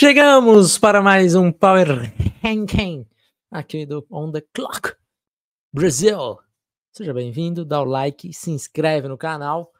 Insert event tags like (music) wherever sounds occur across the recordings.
Chegamos para mais um Power Ranking aqui do On The Clock Brasil. Seja bem-vindo, dá o like, se inscreve no canal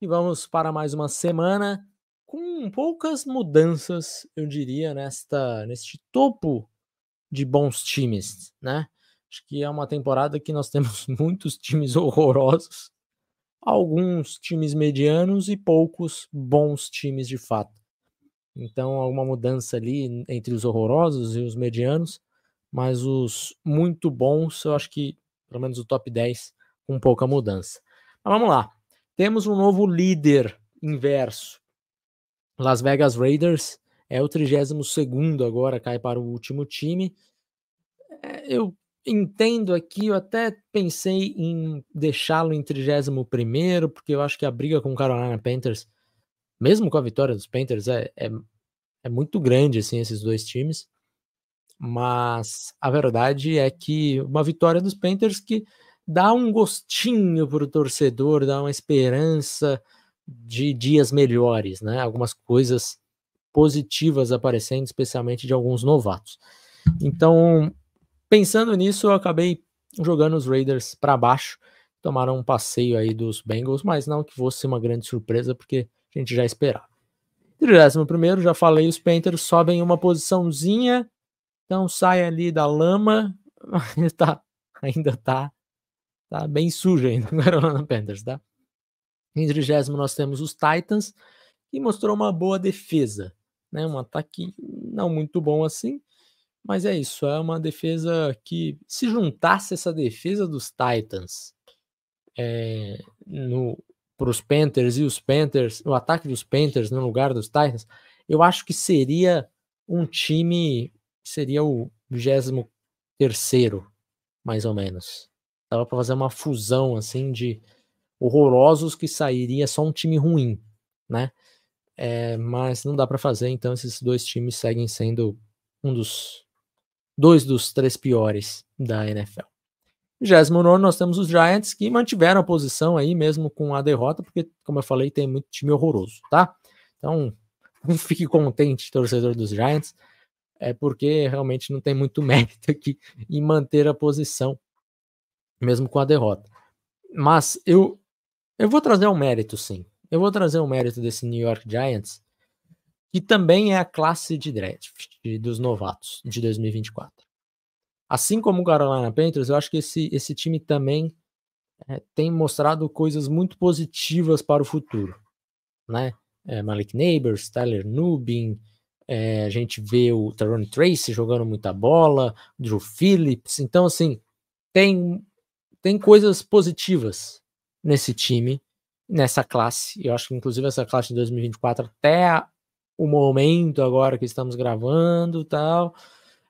e vamos para mais uma semana com poucas mudanças, eu diria, nesta neste topo de bons times, né? Acho que é uma temporada que nós temos (laughs) muitos times horrorosos, alguns times medianos e poucos bons times de fato. Então, alguma mudança ali entre os horrorosos e os medianos, mas os muito bons, eu acho que pelo menos o top 10 com pouca mudança. Mas vamos lá. Temos um novo líder inverso. Las Vegas Raiders é o 32 agora, cai para o último time. É, eu entendo aqui, eu até pensei em deixá-lo em 31, porque eu acho que a briga com o Carolina Panthers mesmo com a vitória dos Panthers, é, é, é muito grande assim esses dois times. Mas a verdade é que uma vitória dos Panthers que dá um gostinho para o torcedor, dá uma esperança de dias melhores, né? Algumas coisas positivas aparecendo, especialmente de alguns novatos. Então, pensando nisso, eu acabei jogando os Raiders para baixo, tomaram um passeio aí dos Bengals, mas não que fosse uma grande surpresa, porque a gente já esperava. 31 já falei, os Panthers sobem uma posiçãozinha, então sai ali da lama, mas (laughs) tá, ainda tá, tá bem sujo ainda (laughs) o Carolina Panthers, tá? Em 30 nós temos os Titans, que mostrou uma boa defesa, né? Um ataque não muito bom assim, mas é isso, é uma defesa que se juntasse essa defesa dos Titans é, no para os Panthers e os Panthers, o ataque dos Panthers no lugar dos Titans, eu acho que seria um time, seria o 23 terceiro, mais ou menos. Dava para fazer uma fusão assim de horrorosos que sairia só um time ruim, né? É, mas não dá para fazer, então esses dois times seguem sendo um dos dois dos três piores da NFL. 29 nós temos os Giants que mantiveram a posição aí mesmo com a derrota, porque, como eu falei, tem muito time horroroso, tá? Então, (laughs) fique contente, torcedor dos Giants, é porque realmente não tem muito (laughs) mérito aqui em manter a posição, mesmo com a derrota. Mas eu, eu vou trazer um mérito, sim. Eu vou trazer um mérito desse New York Giants, que também é a classe de draft dos novatos de 2024. Assim como o Carolina Panthers, eu acho que esse, esse time também é, tem mostrado coisas muito positivas para o futuro, né? É, Malik Neighbors, Tyler Nubin, é, a gente vê o Tyrone Tracy jogando muita bola, o Drew Phillips, então assim, tem, tem coisas positivas nesse time, nessa classe, eu acho que inclusive essa classe de 2024 até o momento agora que estamos gravando tal,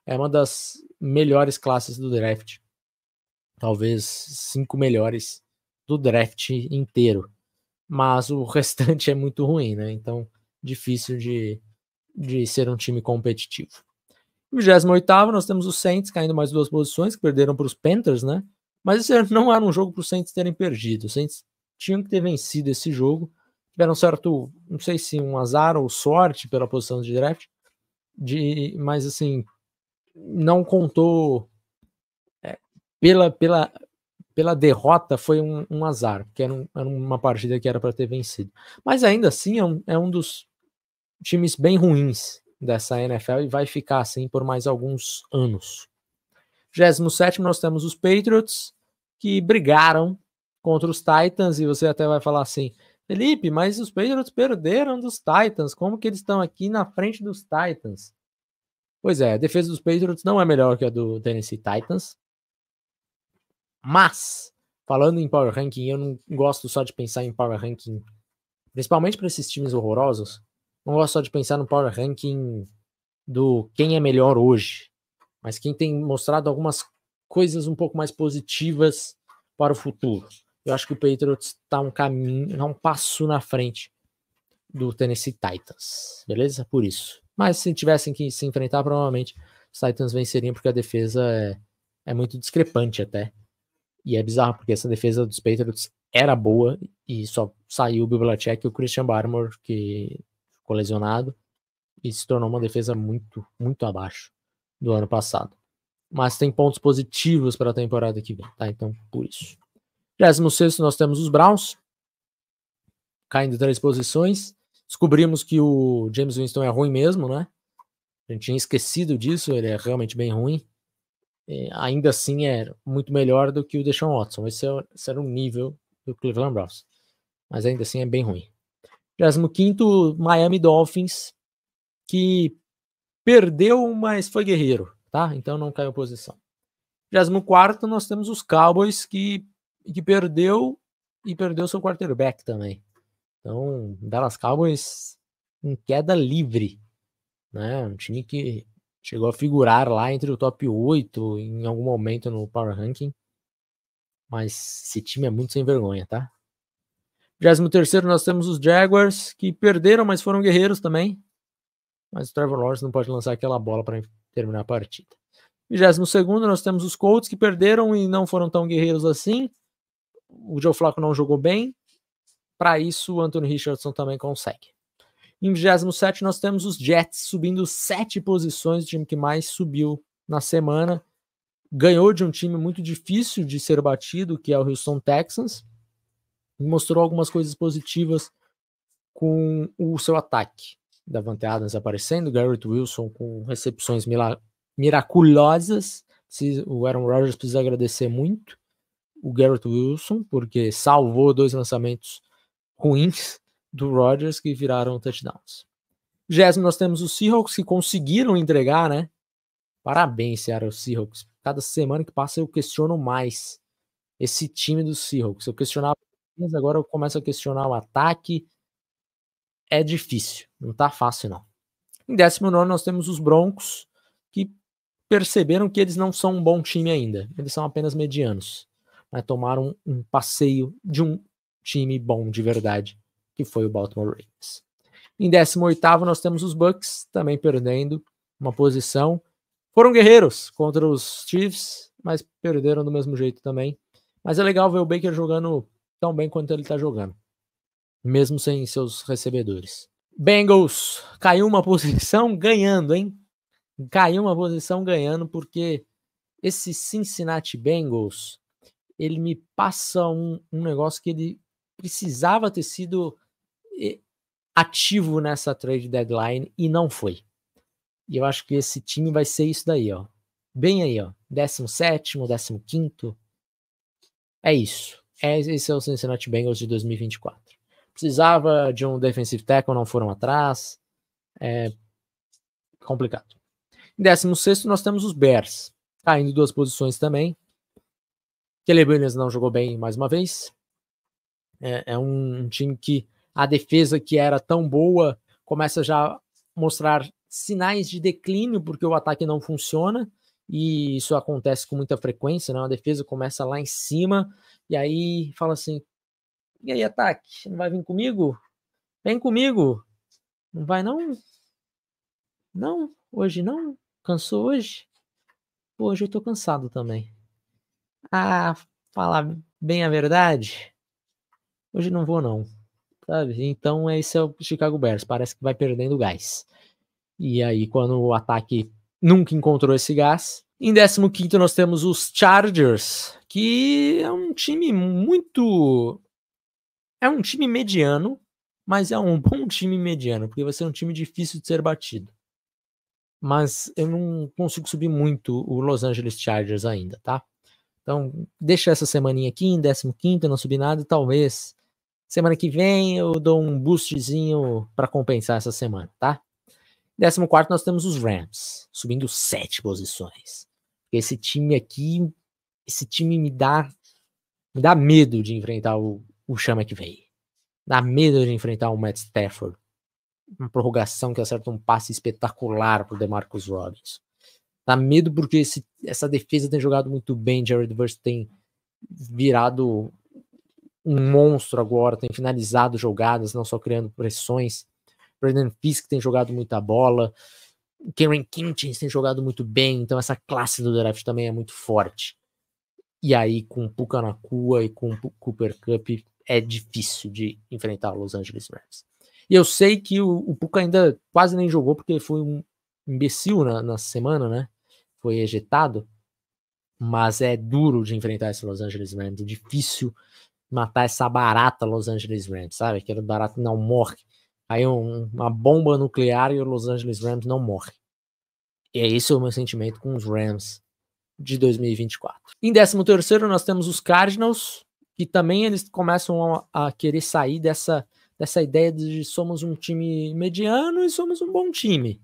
é uma das melhores classes do draft. Talvez cinco melhores do draft inteiro. Mas o restante é muito ruim, né? Então, difícil de, de ser um time competitivo. 28 nós temos os Saints caindo mais duas posições, que perderam para os Panthers, né? Mas esse (laughs) não era um jogo para os Saints terem perdido. Os Saints tinham que ter vencido esse jogo. Tiveram certo, não sei se um azar ou sorte pela posição de draft, de, mas assim, não contou é, pela, pela, pela derrota foi um, um azar, porque era, um, era, uma partida que era para ter vencido. Mas ainda assim é um, é um dos times bem ruins dessa NFL e vai ficar assim por mais alguns anos. 27 nós temos os Patriots que brigaram contra os Titans e você até vai falar assim, Felipe, mas os Patriots perderam dos Titans, como que eles estão aqui na frente dos Titans? Pois é, a defesa dos Patriots não é melhor que a do Tennessee Titans. Mas, falando em power ranking, eu não gosto só de pensar em power ranking, principalmente para esses times horrorosos. Não gosto só de pensar no power ranking do quem é melhor hoje, mas quem tem mostrado algumas coisas um pouco mais positivas para o futuro. Eu acho que o Patriots está um caminho, tá um passo na frente do Tennessee Titans, beleza? Por isso. Mas se tivessem que se enfrentar, provavelmente os Titans venceriam, porque a defesa é, é muito discrepante até. E é bizarro, porque essa defesa dos Patriots era boa e só saiu o Bibliotech e o Christian Barmore, que ficou lesionado, e se tornou uma defesa muito, muito abaixo do ano passado. Mas tem pontos positivos para a temporada que vem, tá? Então, por isso. 16 nós temos os Browns, caindo três posições. Descobrimos que o James Winston é ruim mesmo, né? A gente tinha esquecido disso, ele é realmente bem ruim. E é, ainda assim é muito melhor do que o Deshaun Watson. Esse, é, esse era o nível do Cleveland Browns. Mas ainda assim é bem ruim. 25 Miami Dolphins, que perdeu, mas foi guerreiro, tá? Então não caiu posição. 24 nós temos os Cowboys, que, que perdeu e perdeu seu quarterback também. Então, Dallas Cowboys em queda livre, né? Um time que chegou a figurar lá entre o top 8 em algum momento no Power Ranking. Mas esse time é muito sem vergonha, tá? 23 nós temos os Jaguars, que perderam, mas foram guerreiros também. Mas o Trevor Lawrence não pode lançar aquela bola para terminar a partida. 22 nós temos os Colts, que perderam e não foram tão guerreiros assim. O Joe Flacco não jogou bem, para isso, o Anthony Richardson também consegue. Em 27, nós temos os Jets subindo sete posições, o time que mais subiu na semana. Ganhou de um time muito difícil de ser batido, que é o Houston Texans. Mostrou algumas coisas positivas com o seu ataque. Davante Adams aparecendo, Garrett Wilson com recepções miraculosas. O Aaron Rodgers precisa agradecer muito o Garrett Wilson, porque salvou dois lançamentos ruins do Rodgers que viraram touchdowns. Jéssica, nós temos os Seahawks que conseguiram entregar, né? Parabéns, Seattle Seahawks. Cada semana que passa eu questiono mais esse time do Seahawks. Eu questionava, mas agora eu começo a questionar o ataque. É difícil, não tá fácil não. Em 19 nós temos os Broncos que perceberam que eles não são um bom time ainda. Eles são apenas medianos. Né? Tomaram um passeio de um time bom de verdade, que foi o Baltimore Ravens. Em 18 nós temos os Bucks, também perdendo uma posição. Foram guerreiros contra os Chiefs, mas perderam do mesmo jeito também. Mas é legal ver o Baker jogando tão bem quanto ele está jogando, mesmo sem seus recebedores. Bengals caiu uma (laughs) posição ganhando, hein? Caiu uma posição ganhando porque esse Cincinnati Bengals ele me passa um, um negócio que ele precisava ter sido eh, ativo nessa trade deadline e não foi. E eu acho que esse time vai ser isso daí, ó. Bem aí, ó. 17, 15. É isso. É, esse é o Cincinnati Bengals de 2024. Precisava de um defensive tackle, não foram atrás. É complicado. Em 16, nós temos os Bears. Caindo tá duas posições também. Caleb Williams não jogou bem mais uma vez. É, é um time que a defesa que era tão boa começa já a mostrar sinais de declínio porque o ataque não funciona e isso acontece com muita frequência, né? A defesa começa lá em cima e aí fala assim: "E aí, ataque, não vai vir comigo? Vem comigo. Não vai não? Não, hoje não. Cansou hoje? Pô, hoje eu tô cansado também." Ah, falar bem a verdade, hoje não vou não. Sabe? Então esse é o Chicago Bears, parece que vai perdendo gás. E aí quando o ataque nunca encontrou esse gás. Em 15 nós temos os Chargers, que é um time muito é um time mediano, mas é um (laughs) bom time mediano, porque vai ser um time difícil de ser batido. Mas eu não consigo subir muito o Los Angeles Chargers ainda, tá? Então, deixa essa semaninha aqui em 15, não subir nada, e talvez Semana que vem eu dou um boostzinho para compensar essa semana, tá? 14 nós temos os Rams, subindo sete posições. Esse time aqui, esse time me dá me dá medo de enfrentar o, o Chama que veio. Dá medo de enfrentar o Matt Stafford. Uma prorrogação que acerta um passe espetacular pro DeMarcus Robbins. Dá medo porque esse, essa defesa tem jogado muito bem, Jared Verse tem virado um monstro agora, tem finalizado jogadas, não só criando pressões. Brandon Fisk tem jogado muita bola. Karen Kintins tem jogado muito bem, então essa classe do draft também é muito forte. E aí, com Puka na Nakua e com Cooper Cup, é difícil de enfrentar o Los Angeles Rams. E eu sei que o, o Puka ainda quase nem jogou, porque foi um imbecil na, na semana, né? Foi ejetado. Mas é duro de enfrentar esse Los Angeles Rams, é difícil matar essa barata Los Angeles Rams, sabe? Aquele barato não morre. Aí um, uma bomba nuclear e o Los Angeles Rams não morre. E é esse o meu sentimento com os Rams de 2024. Em 13 terceiro nós temos os Cardinals, que também eles começam a, a querer sair dessa, dessa ideia de somos um time mediano e somos um bom time.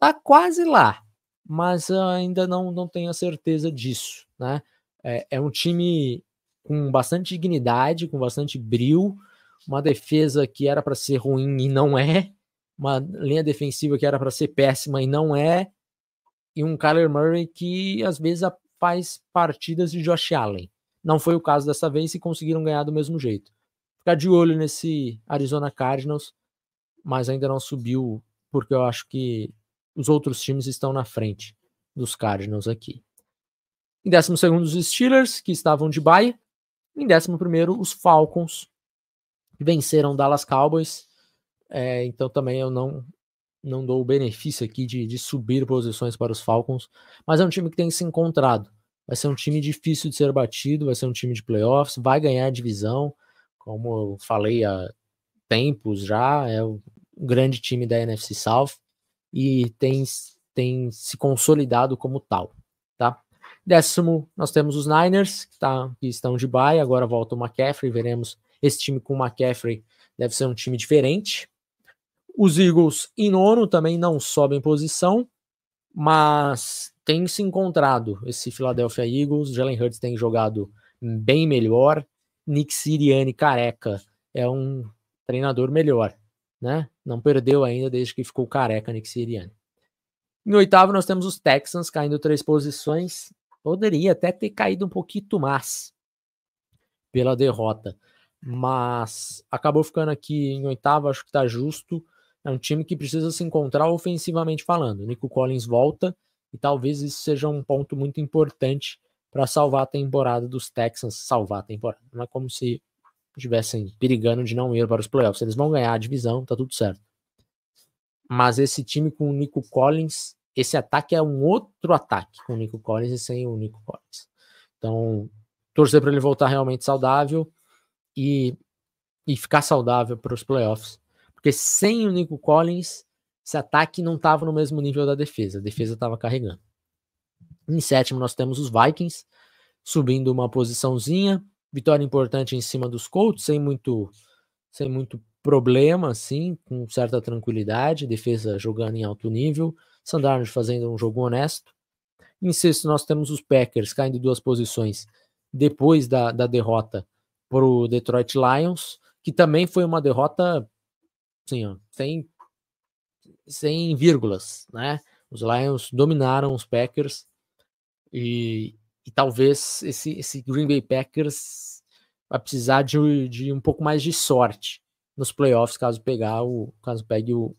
Tá quase lá, mas ah, ainda não, não tenho a certeza disso, né? É, é um time com bastante dignidade, com bastante brilho, uma defesa que era para ser ruim e não é, uma linha defensiva que era para ser péssima e não é, e um Kyler Murray que às vezes faz partidas de Josh Allen. Não foi o caso dessa vez e conseguiram ganhar do mesmo jeito. Ficar de olho nesse Arizona Cardinals, mas ainda não subiu, porque eu acho que os outros times estão na frente dos Cardinals aqui. Em décimo segundo, os Steelers, que estavam de baia, em 11, os Falcons venceram Dallas Cowboys. É, então também eu não não dou o benefício aqui de, de subir posições para os Falcons, mas é um time que tem se encontrado. Vai ser um time difícil de ser batido, vai ser um time de playoffs, vai ganhar a divisão, como eu falei há tempos já, é um grande time da NFC South e tem, tem se consolidado como tal. Décimo, nós temos os Niners, que, tá, que estão de bye, agora volta o McCaffrey, veremos esse time com o McCaffrey deve ser um time diferente. Os Eagles em nono também não sobem posição, mas tem se encontrado esse Philadelphia Eagles. Jalen Hurts tem jogado bem melhor. Nick Sirianni careca é um treinador melhor, né? Não perdeu ainda desde que ficou careca Nick Sirianni. Em oitavo nós temos os Texans caindo três posições. Poderia até ter caído um pouquinho mais pela derrota, mas acabou ficando aqui em oitavo, acho que está justo. É um time que precisa se encontrar ofensivamente falando. Nico Collins volta e talvez isso seja um ponto muito importante para salvar a temporada dos Texans, salvar a temporada. Não é como se estivessem perigando de não ir para os playoffs. Eles vão ganhar a divisão, tá tudo certo. Mas esse time com o Nico Collins esse ataque é um outro ataque com o Nico Collins e sem o Nico Collins. Então, torcer para ele voltar realmente saudável e, e ficar saudável para os playoffs. Porque sem o Nico Collins, esse ataque não estava no mesmo nível da defesa. A defesa estava carregando. Em sétimo, nós temos os Vikings subindo uma posiçãozinha. Vitória importante em cima dos Colts, sem muito, sem muito problema, assim, com certa tranquilidade, defesa jogando em alto nível, sanders fazendo um jogo honesto. Em sexto, nós temos os Packers caindo duas posições depois da, da derrota para o Detroit Lions, que também foi uma derrota assim, ó, sem, sem vírgulas, né? Os Lions dominaram os Packers e, e talvez esse, esse Green Bay Packers vai precisar de, de um pouco mais de sorte nos playoffs, caso pegar o caso pegue o,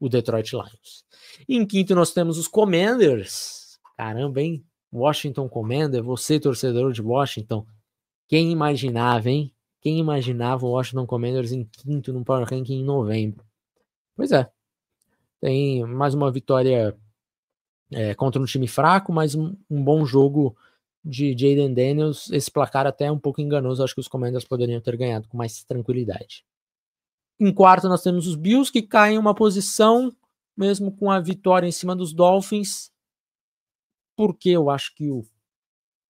o Detroit Lions. E em quinto nós temos os Commanders. Caramba, hein? Washington Commander, você torcedor de Washington, quem imaginava, hein? Quem imaginava o Washington Commanders em quinto no Power Ranking em novembro? Pois é. Tem mais uma vitória é, contra um time fraco, mas um, um bom jogo de Jaden Daniels. Esse placar até é um pouco enganoso. Acho que os Commanders poderiam ter ganhado com mais tranquilidade. Em quarto, nós temos os Bills, que caem uma posição, mesmo com a vitória em cima dos Dolphins, porque eu acho que o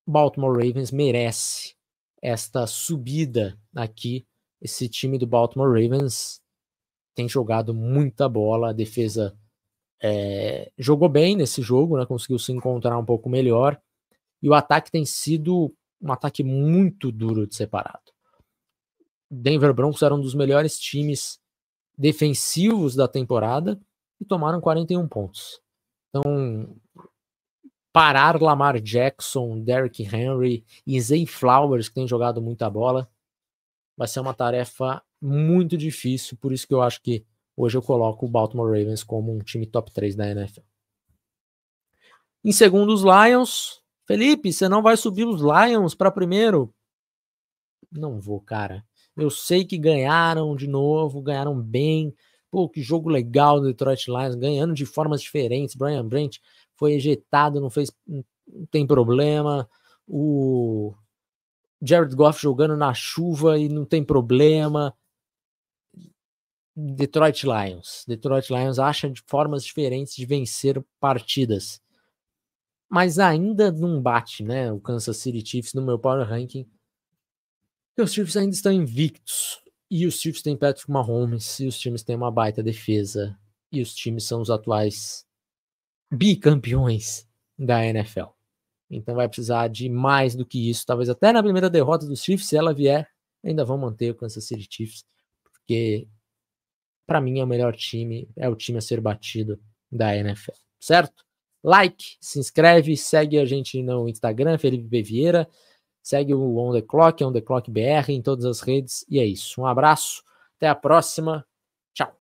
Baltimore Ravens merece esta subida aqui. Esse time do Baltimore Ravens tem jogado muita bola, a defesa é, jogou bem nesse jogo, né, conseguiu se encontrar um pouco melhor, e o ataque tem sido um ataque muito duro de separado. Denver Broncos era um dos melhores times defensivos da temporada e tomaram 41 pontos. Então, parar Lamar Jackson, Derrick Henry e Zay Flowers, que tem jogado muita bola, vai ser uma tarefa muito difícil, por isso que eu acho que hoje eu coloco o Baltimore Ravens como um time top 3 da NFL. Em segundo, os Lions. Felipe, você não vai subir os Lions para primeiro? Não vou, cara. Eu sei que ganharam de novo, ganharam bem. Pô, que jogo legal do Detroit Lions, ganhando de formas diferentes. Brian Brent foi ejetado, não fez, não tem problema. O Jared Goff jogando na chuva e não tem problema. Detroit Lions. Detroit Lions acha de formas diferentes de vencer partidas. Mas ainda não bate, né? O Kansas City Chiefs no meu power ranking porque os Chiefs ainda estão invictos. E os Chiefs têm Patrick Mahomes, e os times têm uma baita defesa, e os times são os atuais bicampeões da NFL. Então vai precisar de mais do que isso. Talvez até na primeira derrota dos Chiefs, se ela vier, ainda vão manter o Kansas City Chiefs, porque para mim é o melhor time, é o time a ser batido da NFL, certo? Like, se inscreve, segue a gente no Instagram, Felipe B. Vieira. Segue o On The Clock, On The Clock BR em todas as redes. E é isso. Um abraço, até a próxima. Tchau.